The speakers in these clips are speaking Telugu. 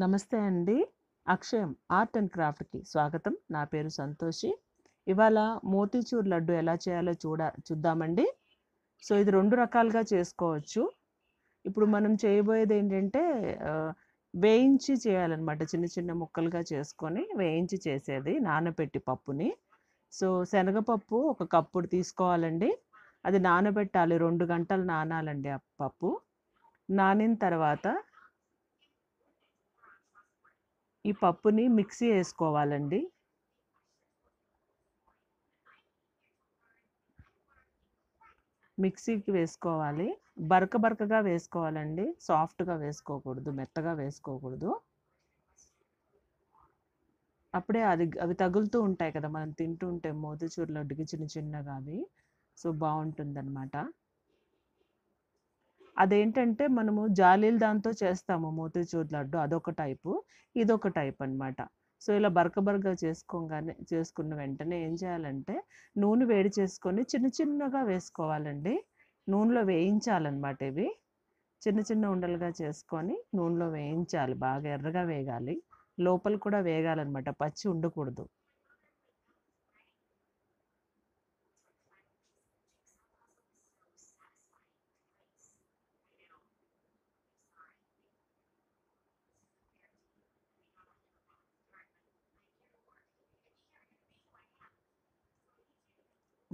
నమస్తే అండి అక్షయం ఆర్ట్ అండ్ క్రాఫ్ట్కి స్వాగతం నా పేరు సంతోషి ఇవాళ మోతీచూర్ లడ్డు ఎలా చేయాలో చూడ చూద్దామండి సో ఇది రెండు రకాలుగా చేసుకోవచ్చు ఇప్పుడు మనం చేయబోయేది ఏంటంటే వేయించి చేయాలన్నమాట చిన్న చిన్న ముక్కలుగా చేసుకొని వేయించి చేసేది నానబెట్టి పప్పుని సో శనగపప్పు ఒక కప్పుడు తీసుకోవాలండి అది నానబెట్టాలి రెండు గంటలు నానాలండి ఆ పప్పు నానిన తర్వాత ఈ పప్పుని మిక్సీ వేసుకోవాలండి మిక్సీకి వేసుకోవాలి బరక బరకగా వేసుకోవాలండి సాఫ్ట్గా వేసుకోకూడదు మెత్తగా వేసుకోకూడదు అప్పుడే అది అవి తగులుతూ ఉంటాయి కదా మనం తింటూ ఉంటే మోతిచూరులో లడ్డుకి చిన్న చిన్నగా అవి సో బాగుంటుందన్నమాట అదేంటంటే మనము జాలీలు దాంతో చేస్తాము మోతీచూర్ లడ్డు అదొక టైపు ఇదొక టైప్ అనమాట సో ఇలా బరకబరగా చేసుకోగానే చేసుకున్న వెంటనే ఏం చేయాలంటే నూనె వేడి చేసుకొని చిన్న చిన్నగా వేసుకోవాలండి నూనెలో వేయించాలన్నమాట ఇవి చిన్న చిన్న ఉండలుగా చేసుకొని నూనెలో వేయించాలి బాగా ఎర్రగా వేగాలి లోపల కూడా వేగాలన్నమాట పచ్చి ఉండకూడదు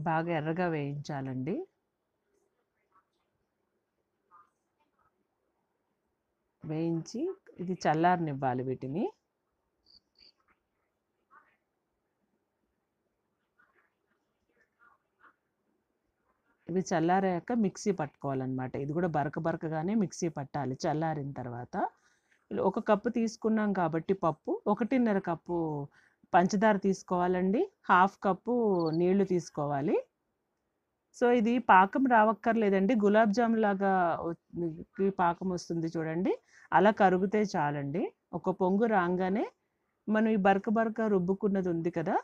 బాగా ఎర్రగా వేయించాలండి వేయించి ఇది చల్లారనివ్వాలి వీటిని ఇవి చల్లారాక మిక్సీ పట్టుకోవాలన్నమాట ఇది కూడా బరక బరకగానే మిక్సీ పట్టాలి చల్లారిన తర్వాత ఒక కప్పు తీసుకున్నాం కాబట్టి పప్పు ఒకటిన్నర కప్పు పంచదార తీసుకోవాలండి హాఫ్ కప్పు నీళ్లు తీసుకోవాలి సో ఇది పాకం రావక్కర్లేదండి గులాబ్ జామ్ లాగా పాకం వస్తుంది చూడండి అలా కరుగుతే చాలండి ఒక పొంగు రాగానే మనం ఈ బరక బరక రుబ్బుకున్నది ఉంది కదా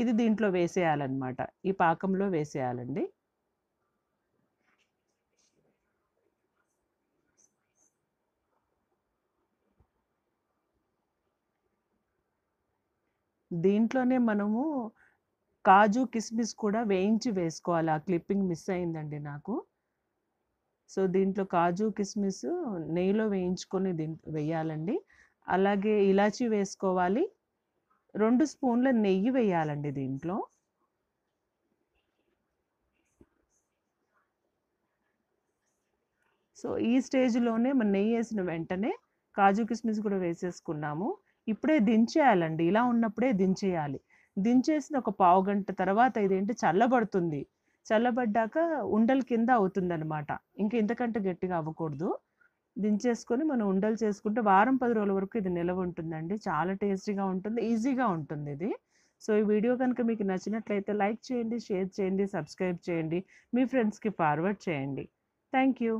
ఇది దీంట్లో వేసేయాలన్నమాట ఈ పాకంలో వేసేయాలండి దీంట్లోనే మనము కాజు కిస్మిస్ కూడా వేయించి వేసుకోవాలి ఆ క్లిప్పింగ్ మిస్ అయిందండి నాకు సో దీంట్లో కాజు కిస్మిస్ నెయ్యిలో వేయించుకొని దీం వేయాలండి అలాగే ఇలాచి వేసుకోవాలి రెండు స్పూన్ల నెయ్యి వేయాలండి దీంట్లో సో ఈ స్టేజ్లోనే మన నెయ్యి వేసిన వెంటనే కాజు కిస్మిస్ కూడా వేసేసుకున్నాము ఇప్పుడే దించేయాలండి ఇలా ఉన్నప్పుడే దించేయాలి దించేసిన ఒక పావు గంట తర్వాత ఇదేంటి చల్లబడుతుంది చల్లబడ్డాక ఉండలు కింద అవుతుందన్నమాట ఇంకా ఇంతకంటే గట్టిగా అవ్వకూడదు దించేసుకొని మనం ఉండలు చేసుకుంటే వారం పది రోజుల వరకు ఇది నిలవ ఉంటుందండి చాలా టేస్టీగా ఉంటుంది ఈజీగా ఉంటుంది ఇది సో ఈ వీడియో కనుక మీకు నచ్చినట్లయితే లైక్ చేయండి షేర్ చేయండి సబ్స్క్రైబ్ చేయండి మీ ఫ్రెండ్స్కి ఫార్వర్డ్ చేయండి థ్యాంక్ యూ